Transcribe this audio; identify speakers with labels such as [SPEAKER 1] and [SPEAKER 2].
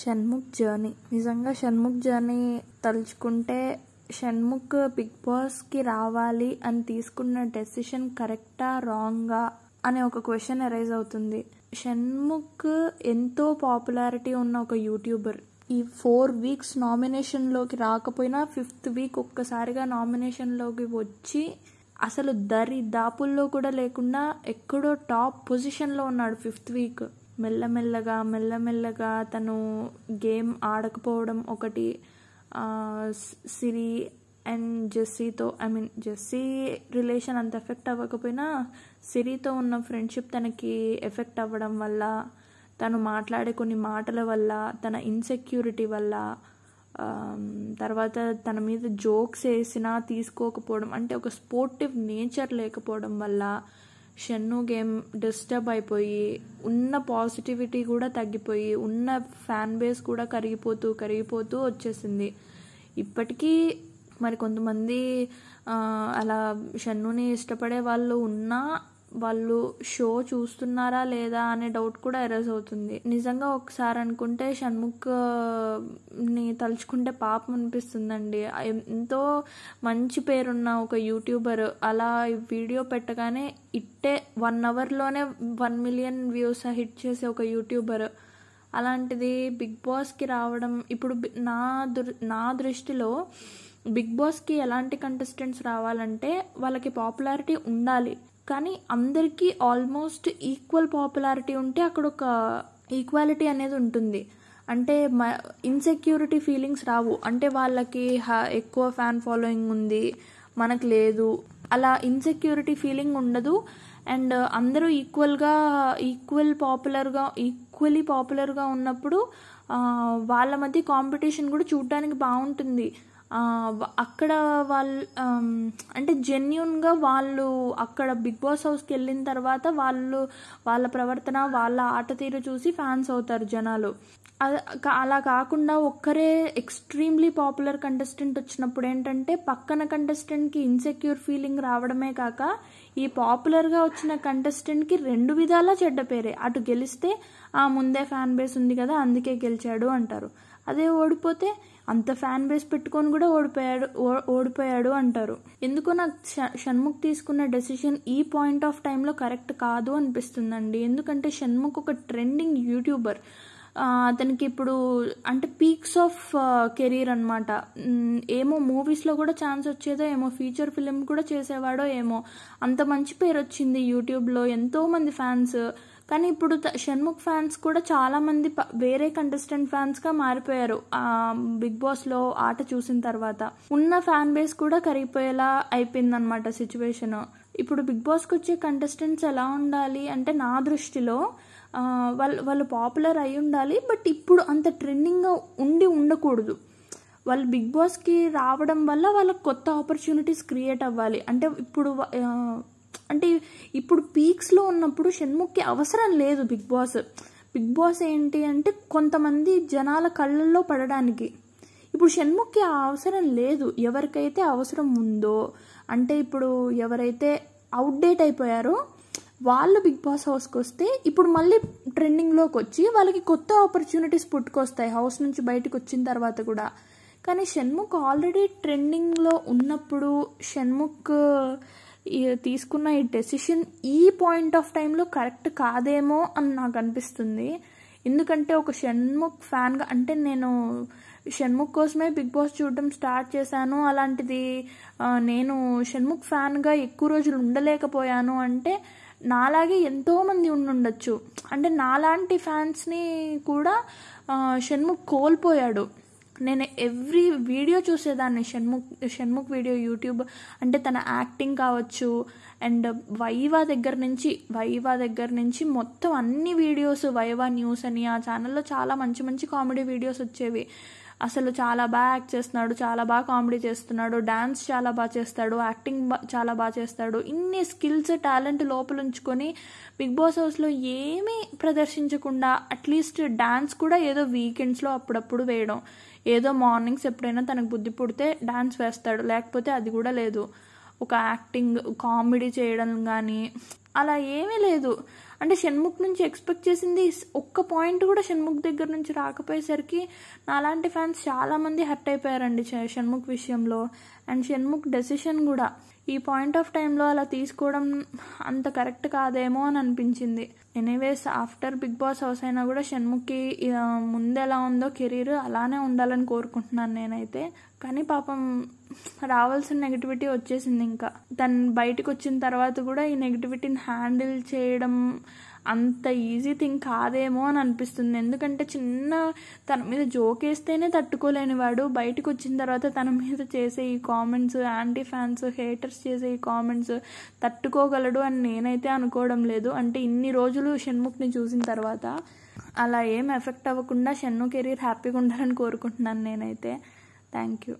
[SPEAKER 1] Shanmukh journey నిజంగా Shanmukh journey తలుచుకుంటే Shanmukh big బాస్కి రావాలి అని తీసుకున్న డెసిషన్ కరెక్టా రాంగా అనే ఒక క్వశ్చన్ అరైజ్ అవుతుంది షణ్ముఖ్ ఎంతో పాపులారిటీ ఉన్న ఒక యూట్యూబర్ ఈ ఫోర్ వీక్స్ నామినేషన్లోకి రాకపోయినా ఫిఫ్త్ వీక్ ఒక్కసారిగా నామినేషన్లోకి వచ్చి అసలు దరి దాపుల్లో కూడా లేకుండా ఎక్కడో టాప్ పొజిషన్లో ఉన్నాడు ఫిఫ్త్ వీక్ మెల్లమెల్లగా మెల్లమెల్లగా తను గేమ్ ఆడకపోవడం ఒకటి సిరి అండ్ జెస్సీతో ఐ మీన్ జెస్సీ రిలేషన్ అంత ఎఫెక్ట్ అవ్వకపోయినా సిరితో ఉన్న ఫ్రెండ్షిప్ తనకి ఎఫెక్ట్ అవ్వడం వల్ల తను మాట్లాడే కొన్ని మాటల వల్ల తన ఇన్సెక్యూరిటీ వల్ల తర్వాత తన మీద జోక్స్ వేసినా తీసుకోకపోవడం అంటే ఒక స్పోర్టివ్ నేచర్ లేకపోవడం వల్ల షన్ను గేమ్ డిస్టర్బ్ అయిపోయి ఉన్న పాజిటివిటీ కూడా తగ్గిపోయి ఉన్న ఫ్యాన్ బేస్ కూడా కరిగిపోతూ కరిగిపోతూ వచ్చేసింది ఇప్పటికీ మరి కొంతమంది అలా షన్నుని ఇష్టపడే వాళ్ళు ఉన్నా వాళ్ళు షో చూస్తున్నారా లేదా అనే డౌట్ కూడా ఎరేజ్ అవుతుంది నిజంగా ఒకసారి అనుకుంటే షణ్ముఖ్ని తలుచుకుంటే పాపం అనిపిస్తుందండి ఎంతో మంచి పేరున్న ఒక యూట్యూబర్ అలా వీడియో పెట్టగానే ఇట్టే వన్ అవర్లోనే వన్ మిలియన్ వ్యూస్ హిట్ చేసే ఒక యూట్యూబర్ అలాంటిది బిగ్ బాస్కి రావడం ఇప్పుడు నా దృ నా దృష్టిలో బిగ్ బాస్కి ఎలాంటి కంటెస్టెంట్స్ రావాలంటే వాళ్ళకి పాపులారిటీ ఉండాలి కానీ అందరికీ ఆల్మోస్ట్ ఈక్వల్ పాపులారిటీ ఉంటే అక్కడ ఒక ఈక్వాలిటీ అనేది ఉంటుంది అంటే మ ఇన్సెక్యూరిటీ ఫీలింగ్స్ రావు అంటే వాళ్ళకి ఎక్కువ ఫ్యాన్ ఫాలోయింగ్ ఉంది మనకు లేదు అలా ఇన్సెక్యూరిటీ ఫీలింగ్ ఉండదు అండ్ అందరూ ఈక్వల్గా ఈక్వల్ పాపులర్గా ఈక్వలీ పాపులర్గా ఉన్నప్పుడు వాళ్ళ మధ్య కాంపిటీషన్ కూడా చూడడానికి బాగుంటుంది అక్కడ వాళ్ళు అంటే జెన్యున్గా వాళ్ళు అక్కడ బిగ్ బాస్ హౌస్కి వెళ్ళిన తర్వాత వాళ్ళు వాళ్ళ ప్రవర్తన వాళ్ళ ఆట తీరు చూసి ఫ్యాన్స్ అవుతారు జనాలు అలా కాకుండా ఒక్కరే ఎక్స్ట్రీమ్లీ పాపులర్ కంటెస్టెంట్ వచ్చినప్పుడు ఏంటంటే పక్కన కంటెస్టెంట్కి ఇన్సెక్యూర్ ఫీలింగ్ రావడమే కాక ఈ పాపులర్గా వచ్చిన కంటెస్టెంట్కి రెండు విధాలా చెడ్డ పేరే అటు గెలిస్తే ఆ ముందే ఫ్యాన్ బేస్ ఉంది కదా అందుకే గెలిచాడు అంటారు అదే ఓడిపోతే అంత ఫ్యాన్ బేస్ పెట్టుకొని కూడా ఓడిపోయాడు ఓడిపోయాడు అంటారు ఎందుకో నాకు షణ్ముఖ్ తీసుకున్న డెసిషన్ ఈ పాయింట్ ఆఫ్ టైంలో కరెక్ట్ కాదు అనిపిస్తుందండి ఎందుకంటే షణ్ముఖ్ ఒక ట్రెండింగ్ యూట్యూబర్ అతనికి ఇప్పుడు అంటే పీక్స్ ఆఫ్ కెరీర్ అనమాట ఏమో మూవీస్లో కూడా ఛాన్స్ వచ్చేదో ఏమో ఫీచర్ ఫిలిం కూడా చేసేవాడో ఏమో అంత మంచి పేరు వచ్చింది యూట్యూబ్లో ఎంతోమంది ఫ్యాన్స్ కానీ ఇప్పుడు షణ్ముఖ్ ఫ్యాన్స్ కూడా చాలామంది వేరే కంటెస్టెంట్ ఫ్యాన్స్గా మారిపోయారు బిగ్ బాస్లో ఆట చూసిన తర్వాత ఉన్న ఫ్యాన్ బేస్ కూడా కరిగిపోయేలా అయిపోయిందనమాట సిచ్యువేషన్ ఇప్పుడు బిగ్ బాస్కి వచ్చే కంటెస్టెంట్స్ ఎలా ఉండాలి అంటే నా దృష్టిలో వాళ్ళు వాళ్ళు పాపులర్ అయి ఉండాలి బట్ ఇప్పుడు అంత ట్రెండింగ్గా ఉండి ఉండకూడదు వాళ్ళు బిగ్ బాస్కి రావడం వల్ల వాళ్ళకి కొత్త ఆపర్చునిటీస్ క్రియేట్ అవ్వాలి అంటే ఇప్పుడు అంటే ఇప్పుడు పీక్స్లో ఉన్నప్పుడు షణ్ముఖి అవసరం లేదు బిగ్ బాస్ బిగ్ బాస్ ఏంటి అంటే కొంతమంది జనాల కళ్ళల్లో పడడానికి ఇప్పుడు షణ్ముఖి అవసరం లేదు ఎవరికైతే అవసరం ఉందో అంటే ఇప్పుడు ఎవరైతే అవుట్డేట్ అయిపోయారో వాళ్ళు బిగ్ బాస్ హౌస్కి వస్తే ఇప్పుడు మళ్ళీ ట్రెండింగ్లోకి వచ్చి వాళ్ళకి కొత్త ఆపర్చునిటీస్ పుట్టుకొస్తాయి హౌస్ నుంచి బయటకు వచ్చిన తర్వాత కూడా కానీ షణ్ముఖ్ ఆల్రెడీ ట్రెండింగ్లో ఉన్నప్పుడు షణ్ముఖ్ తీసుకున్న ఈ డెసిషన్ ఈ పాయింట్ ఆఫ్ టైంలో కరెక్ట్ కాదేమో అని నాకు అనిపిస్తుంది ఎందుకంటే ఒక షణ్ముఖ్ ఫ్యాన్గా అంటే నేను షణ్ముఖ్ కోసమే బిగ్ బాస్ చూడడం స్టార్ట్ చేశాను అలాంటిది నేను షణ్ముఖ్ ఫ్యాన్గా ఎక్కువ రోజులు ఉండలేకపోయాను అంటే నాలాగే ఎంతోమంది ఉండుండొచ్చు అంటే నాలాంటి ఫ్యాన్స్ని కూడా షణ్ముఖ్ కోల్పోయాడు నేను ఎవ్రీ వీడియో చూసేదాన్ని షణ్ముఖ్ షణ్ముఖ్ వీడియో యూట్యూబ్ అంటే తన యాక్టింగ్ కావచ్చు అండ్ వైవా దగ్గర నుంచి వైవా దగ్గర నుంచి మొత్తం అన్ని వీడియోస్ వైవా న్యూస్ అని ఆ ఛానల్లో చాలా మంచి మంచి కామెడీ వీడియోస్ వచ్చేవి అసలు చాలా బాగా యాక్ట్ చేస్తున్నాడు చాలా బాగా కామెడీ చేస్తున్నాడు డ్యాన్స్ చాలా బాగా చేస్తాడు యాక్టింగ్ చాలా బాగా చేస్తాడు ఇన్ని స్కిల్స్ టాలెంట్ లోపల ఉంచుకొని బిగ్ బాస్ హౌస్లో ఏమీ ప్రదర్శించకుండా అట్లీస్ట్ డ్యాన్స్ కూడా ఏదో వీకెండ్స్లో అప్పుడప్పుడు వేయడం ఏదో మార్నింగ్స్ ఎప్పుడైనా తనకు బుద్ధి పుడితే డ్యాన్స్ వేస్తాడు లేకపోతే అది కూడా లేదు ఒక యాక్టింగ్ కామెడీ చేయడం కానీ అలా ఏమీ లేదు అంటే షణ్ముఖ్ నుంచి ఎక్స్పెక్ట్ చేసింది ఒక్క పాయింట్ కూడా షణ్ముఖ్ దగ్గర నుంచి రాకపోయేసరికి నాలాంటి ఫ్యాన్స్ చాలామంది హర్ట్ అయిపోయారండి షణ్ముఖ్ విషయంలో అండ్ షణ్ముఖ్ డెసిషన్ కూడా ఈ పాయింట్ ఆఫ్ టైంలో అలా తీసుకోవడం అంత కరెక్ట్ కాదేమో అని అనిపించింది anyways after Bigg Boss house అయినా కూడా షణ్ముఖి ముందు ఎలా ఉందో కెరీర్ అలానే ఉండాలని కోరుకుంటున్నాను నేనైతే కానీ పాపం రావాల్సిన నెగిటివిటీ వచ్చేసింది ఇంకా తను బయటకు వచ్చిన తర్వాత కూడా ఈ నెగిటివిటీని హ్యాండిల్ చేయడం అంత ఈజీ థింగ్ కాదేమో అని అనిపిస్తుంది ఎందుకంటే చిన్న తన మీద జోక్ వేస్తేనే తట్టుకోలేని వాడు బయటకు వచ్చిన తర్వాత తన మీద చేసే ఈ కామెంట్స్ యాంటీ ఫ్యాన్స్ హేటర్స్ చేసే ఈ కామెంట్స్ తట్టుకోగలడు అని నేనైతే అనుకోవడం లేదు అంటే ఇన్ని రోజులు షణ్ముఖ్ని చూసిన తర్వాత అలా ఏం ఎఫెక్ట్ అవ్వకుండా షన్ను కెరీర్ హ్యాపీగా ఉండాలని కోరుకుంటున్నాను నేనైతే థ్యాంక్ యూ